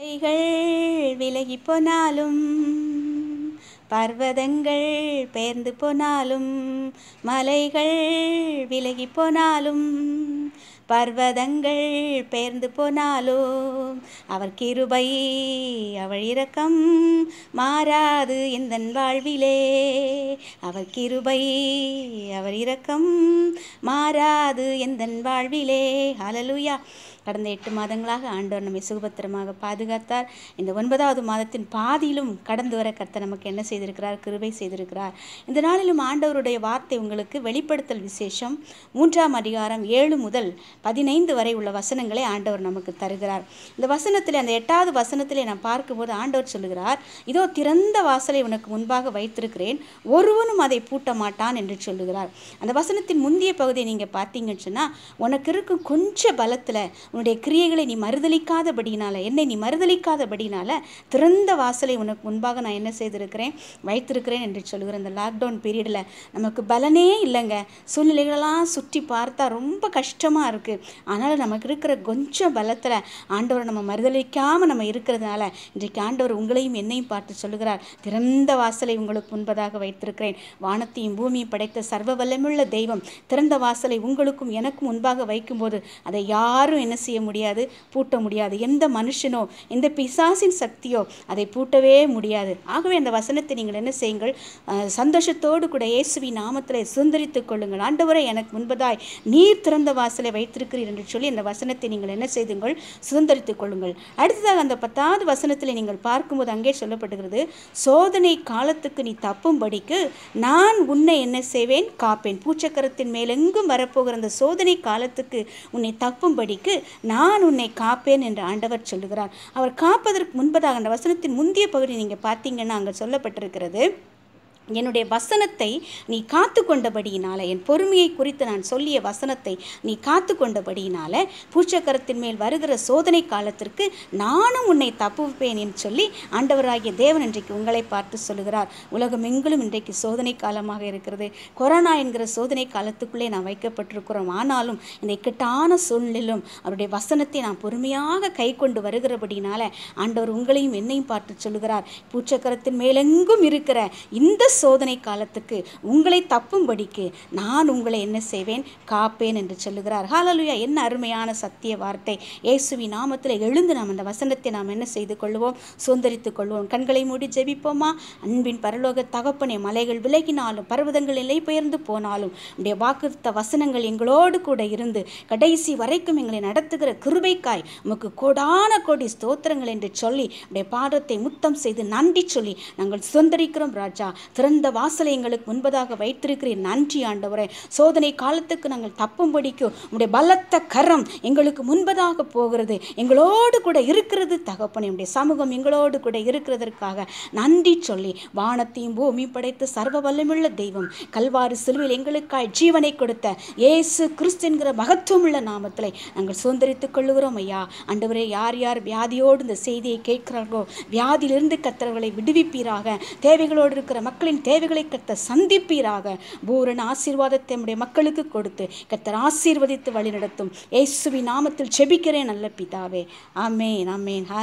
மலைகள் விலகி போனாலும் பர்வதங்கள் பெயர்ந்து போனாலும் மலைகள் விலகி போனாலும் பர்வதங்கள் பெயர்ந்து போனாலோ அவர் கிருபை அவள் இரக்கம் மாறாது எந்த வாழ்விலே அவர் கிருபை அவர் இரக்கம் மாறாது எந்த வாழ்விலே அலலுயா கடந்த எட்டு மாதங்களாக ஆண்டவர் நம்மை சுகபத்திரமாக பாதுகாத்தார் இந்த ஒன்பதாவது மாதத்தின் பாதியிலும் கடந்து வர கர்த்தர் நமக்கு என்ன செய்திருக்கிறார் கிருபை செய்திருக்கிறார் இந்த நாளிலும் ஆண்டவருடைய வார்த்தை உங்களுக்கு வெளிப்படுத்தல் விசேஷம் மூன்றாம் அதிகாரம் ஏழு முதல் பதினைந்து வரை உள்ள வசனங்களை ஆண்டவர் நமக்கு தருகிறார் இந்த வசனத்தில் அந்த எட்டாவது வசனத்தில் நான் பார்க்கும்போது ஆண்டவர் சொல்லுகிறார் இதோ திறந்த வாசலை உனக்கு முன்பாக வைத்திருக்கிறேன் ஒருவனும் அதை பூட்ட மாட்டான் என்று சொல்லுகிறார் அந்த வசனத்தின் முந்தைய பகுதியை நீங்கள் பார்த்தீங்கன்னு சொன்னால் உனக்கு இருக்கும் கொஞ்ச பலத்தில் உன்னுடைய கிரியைகளை நீ மறுதளிக்காதபடினால என்னை நீ மறுதளிக்காதபடினால திறந்த வாசலை உனக்கு முன்பாக நான் என்ன செய்திருக்கிறேன் வைத்திருக்கிறேன் என்று சொல்லுகிறேன் இந்த லாக்டவுன் பீரியடில் நமக்கு பலனே இல்லைங்க சூழ்நிலைகளெல்லாம் சுற்றி பார்த்தா ரொம்ப கஷ்டமாக இருக்குது அதனால் நமக்கு இருக்கிற கொஞ்சம் பலத்தில் ஆண்டவரை நம்ம மறுதளிக்காமல் நம்ம இருக்கிறதுனால இன்றைக்கு ஆண்டவர் உங்களையும் என்னையும் பார்த்து சொல்லுகிறார் திறந்த வாசலை உங்களுக்கு முன்பதாக வைத்திருக்கிறேன் வானத்தையும் பூமியும் படைத்த சர்வ வல்லமுள்ள தெய்வம் திறந்த வாசலை உங்களுக்கும் எனக்கும் முன்பாக வைக்கும்போது அதை யாரும் என்ன செய்ய முடியாது பூட்ட முடியாது எந்த மனுஷனோ எந்த பிசாசின் சக்தியோ அதை பூட்டவே முடியாது ஆகவே அந்த வசனத்தை நீங்கள் என்ன செய்யுங்கள் சந்தோஷத்தோடு கூட இயேசுவி நாமத்தில் சுதந்திரித்துக் கொள்ளுங்கள் ஆண்டவரை எனக்கு முன்பதாய் நீர் திறந்த வாசலை வைத்து வைத்திருக்கிறீர் என்று சொல்லி இந்த வசனத்தை நீங்கள் என்ன செய்துங்கள் சுதந்திரித்துக் கொள்ளுங்கள் அடுத்ததாக அந்த பத்தாவது வசனத்தில் நீங்கள் பார்க்கும்போது அங்கே சொல்லப்படுகிறது சோதனை காலத்துக்கு நீ தப்பும்படிக்கு நான் உன்னை என்ன செய்வேன் காப்பேன் பூச்சக்கரத்தின் மேலெங்கும் வரப்போகிற அந்த சோதனை காலத்துக்கு உன்னை தப்பும்படிக்கு நான் உன்னை காப்பேன் என்று ஆண்டவர் சொல்லுகிறார் அவர் காப்பதற்கு முன்பதாக அந்த வசனத்தின் முந்தைய பகுதி நீங்கள் பார்த்தீங்கன்னா அங்கே சொல்லப்பட்டிருக்கிறது என்னுடைய வசனத்தை நீ காத்து கொண்டபடியினால என் பொறுமையை குறித்து நான் சொல்லிய வசனத்தை நீ காத்து கொண்டபடியினால பூச்சக்கரத்தின் மேல் வருகிற சோதனை காலத்திற்கு நானும் உன்னை தப்புவிப்பேன் என்று சொல்லி ஆண்டவராகிய தேவன் இன்றைக்கு உங்களை பார்த்து சொல்லுகிறார் எங்களும் இன்றைக்கு சோதனை காலமாக இருக்கிறது கொரோனா என்கிற சோதனை காலத்துக்குள்ளே நான் வைக்கப்பட்டிருக்கிறோம் ஆனாலும் இந்த இக்கட்டான சூழ்நிலும் அவருடைய வசனத்தை நான் பொறுமையாக கை கொண்டு வருகிறபடினால ஆண்டவர் உங்களையும் என்னையும் பார்த்து சொல்கிறார் பூச்சக்கரத்தின் மேலெங்கும் இருக்கிற இந்த சோதனை காலத்துக்கு உங்களை தப்பும்படிக்கு நான் உங்களை என்ன செய்வேன் காப்பேன் என்று சொல்லுகிறார் ஹாலலுயா என்ன அருமையான சத்திய வார்த்தை இயேசுவி நாமத்தில் எழுந்து நாம் அந்த வசனத்தை நாம் என்ன செய்து கொள்வோம் சுதந்திரித்துக் கொள்வோம் கண்களை மூடி ஜெபிப்போமா அன்பின் பரலோக தகப்பனே மலைகள் விலகினாலும் பர்வதங்கள் நிலை பெயர்ந்து போனாலும் உடைய வாக்குத்த வசனங்கள் எங்களோடு கூட இருந்து கடைசி வரைக்கும் எங்களை நடத்துகிற கிருபைக்காய் உமக்கு கோடான கோடி ஸ்தோத்திரங்கள் என்று சொல்லி உடைய பாடத்தை முத்தம் செய்து நன்றி சொல்லி நாங்கள் சுதந்திரிக்கிறோம் ராஜா திற திறந்த வாசலை எங்களுக்கு முன்பதாக வைத்திருக்கிறேன் நன்றி ஆண்டவரே சோதனை காலத்துக்கு நாங்கள் தப்பும்படிக்கு உங்களுடைய பலத்த கரம் எங்களுக்கு முன்பதாக போகிறது எங்களோடு கூட இருக்கிறது தகப்பனே உடைய சமூகம் எங்களோடு கூட இருக்கிறதற்காக நன்றி சொல்லி வானத்தையும் பூமி படைத்து சர்வ வல்லமுள்ள தெய்வம் கல்வாறு சிலுவையில் எங்களுக்காய் ஜீவனை கொடுத்த ஏசு கிறிஸ்து என்கிற மகத்துவமுள்ள நாமத்தில் நாங்கள் சுதந்திரித்துக் கொள்ளுகிறோம் ஐயா அண்டவரே யார் யார் வியாதியோடு இந்த செய்தியை கேட்கிறார்களோ வியாதியிலிருந்து கத்தவர்களை விடுவிப்பீராக தேவைகளோடு இருக்கிற மக்களின் மக்களின் தேவைகளை கத்த சந்திப்பீராக பூரண ஆசீர்வாதத்தை நம்முடைய மக்களுக்கு கொடுத்து கத்தர் ஆசீர்வதித்து வழிநடத்தும் ஏசுவி நாமத்தில் செபிக்கிறேன் நல்ல பிதாவே ஆமேன் ஆமேன்